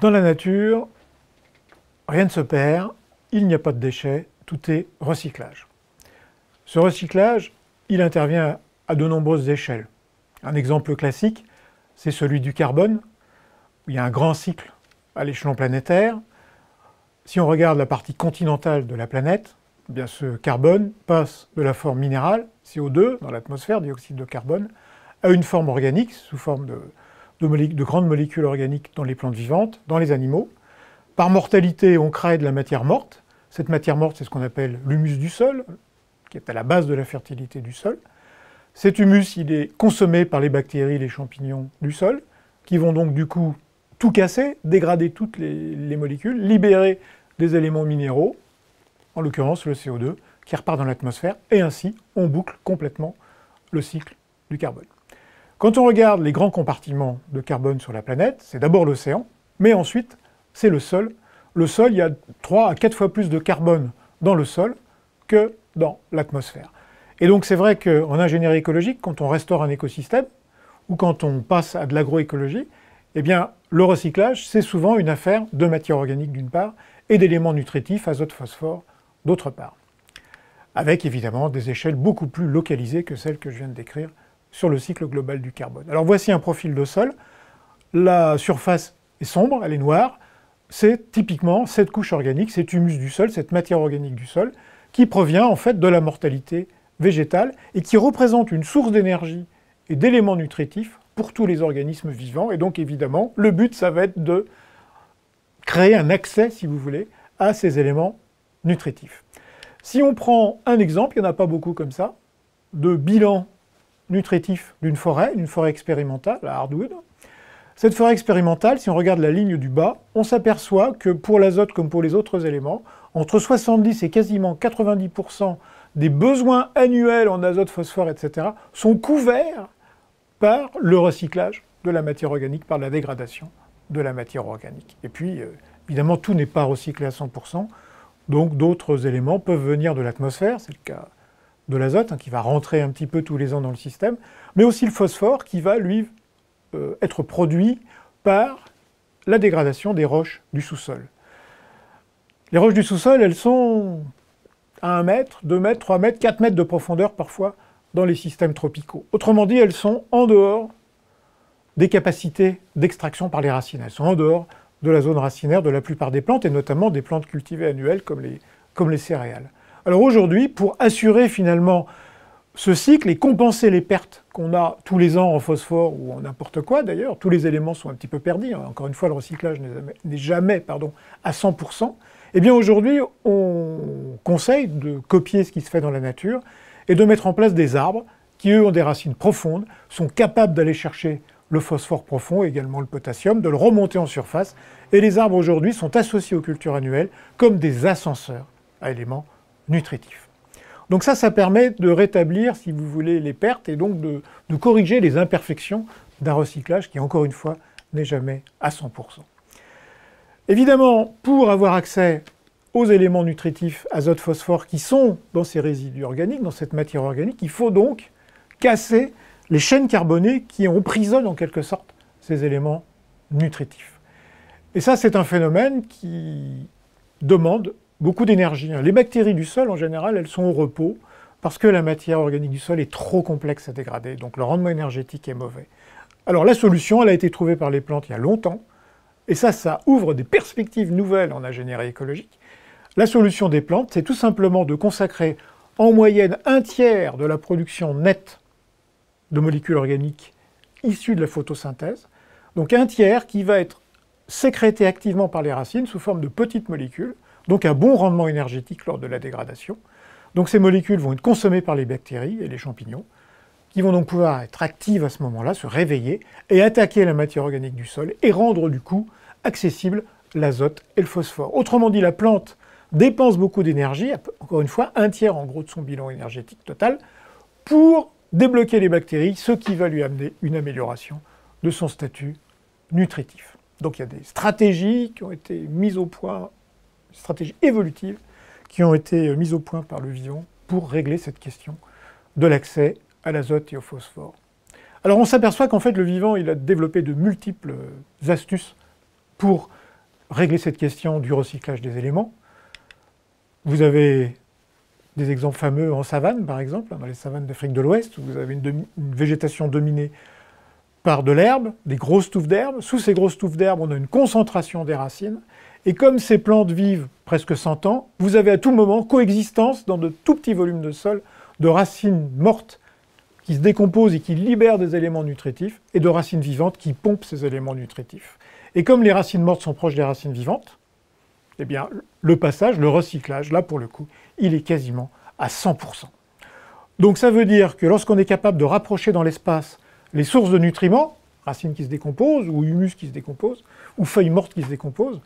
Dans la nature, rien ne se perd, il n'y a pas de déchets, tout est recyclage. Ce recyclage, il intervient à de nombreuses échelles. Un exemple classique, c'est celui du carbone, il y a un grand cycle à l'échelon planétaire. Si on regarde la partie continentale de la planète, eh bien ce carbone passe de la forme minérale, CO2, dans l'atmosphère, dioxyde de carbone, à une forme organique sous forme de, de, grandes molécules organiques dans les plantes vivantes, dans les animaux. Par mortalité, on crée de la matière morte. Cette matière morte, c'est ce qu'on appelle l'humus du sol, qui est à la base de la fertilité du sol. Cet humus, il est consommé par les bactéries, les champignons du sol, qui vont donc du coup tout casser, dégrader toutes les molécules, libérer des éléments minéraux, en l'occurrence le CO2, qui repart dans l'atmosphère, et ainsi on boucle complètement le cycle du carbone. Quand on regarde les grands compartiments de carbone sur la planète, c'est d'abord l'océan, mais ensuite c'est le sol. Le sol, il y a 3 à quatre fois plus de carbone dans le sol que dans l'atmosphère. Et donc c'est vrai qu'en ingénierie écologique, quand on restaure un écosystème ou quand on passe à de l'agroécologie, eh bien le recyclage, c'est souvent une affaire de matière organique d'une part et d'éléments nutritifs, azote, phosphore, d'autre part. Avec évidemment des échelles beaucoup plus localisées que celles que je viens de décrire sur le cycle global du carbone. Alors voici un profil de sol. La surface est sombre, elle est noire. C'est typiquement cette couche organique, cet humus du sol, cette matière organique du sol, qui provient en fait de la mortalité végétale et qui représente une source d'énergie et d'éléments nutritifs pour tous les organismes vivants. Et donc évidemment, le but, ça va être de créer un accès, si vous voulez, à ces éléments nutritifs. Si on prend un exemple, il n'y en a pas beaucoup comme ça, de bilan nutritif d'une forêt, d'une forêt expérimentale à hardwood. Cette forêt expérimentale, si on regarde la ligne du bas, on s'aperçoit que pour l'azote comme pour les autres éléments, entre 70 et quasiment 90% des besoins annuels en azote, phosphore, etc., sont couverts par le recyclage de la matière organique, par la dégradation de la matière organique. Et puis, euh, évidemment, tout n'est pas recyclé à 100%, donc d'autres éléments peuvent venir de l'atmosphère, c'est le cas de l'azote, hein, qui va rentrer un petit peu tous les ans dans le système, mais aussi le phosphore qui va, lui, euh, être produit par la dégradation des roches du sous-sol. Les roches du sous-sol, elles sont à 1 mètre, 2 mètres, 3 mètres, 4 mètres de profondeur parfois dans les systèmes tropicaux. Autrement dit, elles sont en dehors des capacités d'extraction par les racines. Elles sont en dehors de la zone racinaire de la plupart des plantes, et notamment des plantes cultivées annuelles comme les céréales. Alors aujourd'hui, pour assurer finalement ce cycle et compenser les pertes qu'on a tous les ans en phosphore ou en n'importe quoi d'ailleurs, tous les éléments sont un petit peu perdus, hein. encore une fois le recyclage n'est jamais, pardon, à 100%, eh bien aujourd'hui on conseille de copier ce qui se fait dans la nature et de mettre en place des arbres qui eux ont des racines profondes, sont capables d'aller chercher le phosphore profond, également le potassium, de le remonter en surface, et les arbres aujourd'hui sont associés aux cultures annuelles comme des ascenseurs à éléments nutritif. Donc ça, ça permet de rétablir, si vous voulez, les pertes et donc de, de corriger les imperfections d'un recyclage qui, encore une fois, n'est jamais à 100%. Évidemment, pour avoir accès aux éléments nutritifs azote, phosphore qui sont dans ces résidus organiques, dans cette matière organique, il faut donc casser les chaînes carbonées qui emprisonnent en quelque sorte ces éléments nutritifs. Et ça, c'est un phénomène qui demande beaucoup d'énergie. Hein. Les bactéries du sol, en général, elles sont au repos parce que la matière organique du sol est trop complexe à dégrader, donc le rendement énergétique est mauvais. Alors la solution, elle a été trouvée par les plantes il y a longtemps, et ça, ça ouvre des perspectives nouvelles en ingénierie écologique. La solution des plantes, c'est tout simplement de consacrer en moyenne un tiers de la production nette de molécules organiques issues de la photosynthèse, donc un tiers qui va être sécrété activement par les racines sous forme de petites molécules, donc un bon rendement énergétique lors de la dégradation. Donc ces molécules vont être consommées par les bactéries et les champignons, qui vont donc pouvoir être actives à ce moment-là, se réveiller et attaquer la matière organique du sol et rendre du coup accessible l'azote et le phosphore. Autrement dit, la plante dépense beaucoup d'énergie, encore une fois, un tiers en gros de son bilan énergétique total, pour débloquer les bactéries, ce qui va lui amener une amélioration de son statut nutritif. Donc il y a des stratégies qui ont été mises au point stratégies évolutives qui ont été euh, mises au point par le vivant pour régler cette question de l'accès à l'azote et au phosphore. Alors on s'aperçoit qu'en fait le vivant, il a développé de multiples euh, astuces pour régler cette question du recyclage des éléments. Vous avez des exemples fameux en savane, par exemple, dans les savanes d'Afrique de l'Ouest, où vous avez une, végétation dominée par de l'herbe, des grosses touffes d'herbe. Sous ces grosses touffes d'herbe, on a une concentration des racines. Et comme ces plantes vivent presque 100 ans, vous avez à tout moment coexistence dans de tout petits volumes de sol de racines mortes qui se décomposent et qui libèrent des éléments nutritifs et de racines vivantes qui pompent ces éléments nutritifs. Et comme les racines mortes sont proches des racines vivantes, eh bien, le passage, le recyclage, là pour le coup, il est quasiment à 100%. Donc ça veut dire que lorsqu'on est capable de rapprocher dans l'espace les sources de nutriments, racines qui se décomposent, ou humus qui se décompose, ou feuilles mortes qui se décomposent,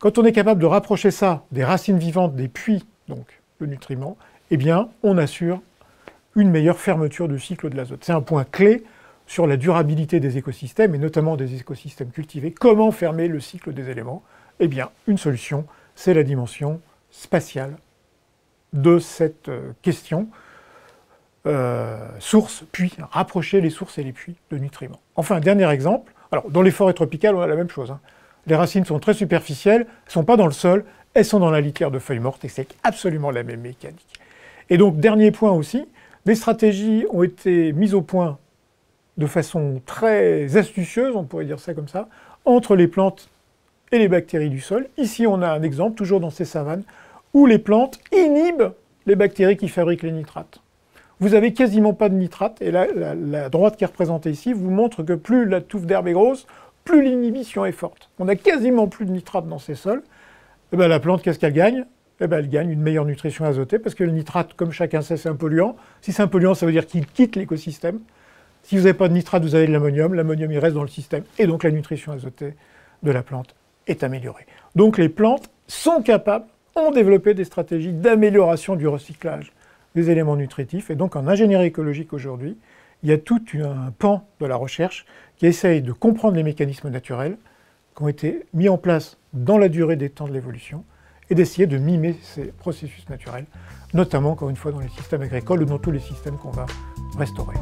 quand on est capable de rapprocher ça des racines vivantes, des puits, donc le nutriment, eh bien, on assure une meilleure fermeture du cycle de l'azote. C'est un point clé sur la durabilité des écosystèmes, et notamment des écosystèmes cultivés. Comment fermer le cycle des éléments Eh bien, une solution, c'est la dimension spatiale de cette euh, question. Euh, source puits, rapprocher les sources et les puits de nutriments. Enfin, dernier exemple, alors dans les forêts tropicales, on a la même chose. Hein les racines sont très superficielles, elles sont pas dans le sol, elles sont dans la litière de feuilles mortes et c'est absolument la même mécanique. Et donc, dernier point aussi, les stratégies ont été mises au point de façon très astucieuse, on pourrait dire ça comme ça, entre les plantes et les bactéries du sol. Ici, on a un exemple, toujours dans ces savanes, où les plantes inhibent les bactéries qui fabriquent les nitrates. Vous avez quasiment pas de nitrates, et la droite qui est représentée ici vous montre que plus la touffe d'herbe est grosse, plus l'inhibition est forte, on a quasiment plus de nitrate dans ces sols, eh ben, la plante, qu'est-ce qu'elle gagne eh ben, elle gagne une meilleure nutrition azotée parce que le nitrate, comme chacun sait, c'est un polluant. Si c'est un polluant, ça veut dire qu'il quitte l'écosystème. Si vous n'avez pas de nitrate, vous avez de l'ammonium. L'ammonium, il reste dans le système. Et donc, la nutrition azotée de la plante est améliorée. Donc, les plantes sont capables, ont développé des stratégies d'amélioration du recyclage des éléments nutritifs. Et donc, en ingénierie écologique aujourd'hui, il y a tout un pan de la recherche qui essaye de comprendre les mécanismes naturels qui ont été mis en place dans la durée des temps de l'évolution et d'essayer de mimer ces processus naturels, notamment, encore une fois, dans les systèmes agricoles ou dans tous les systèmes qu'on va restaurer.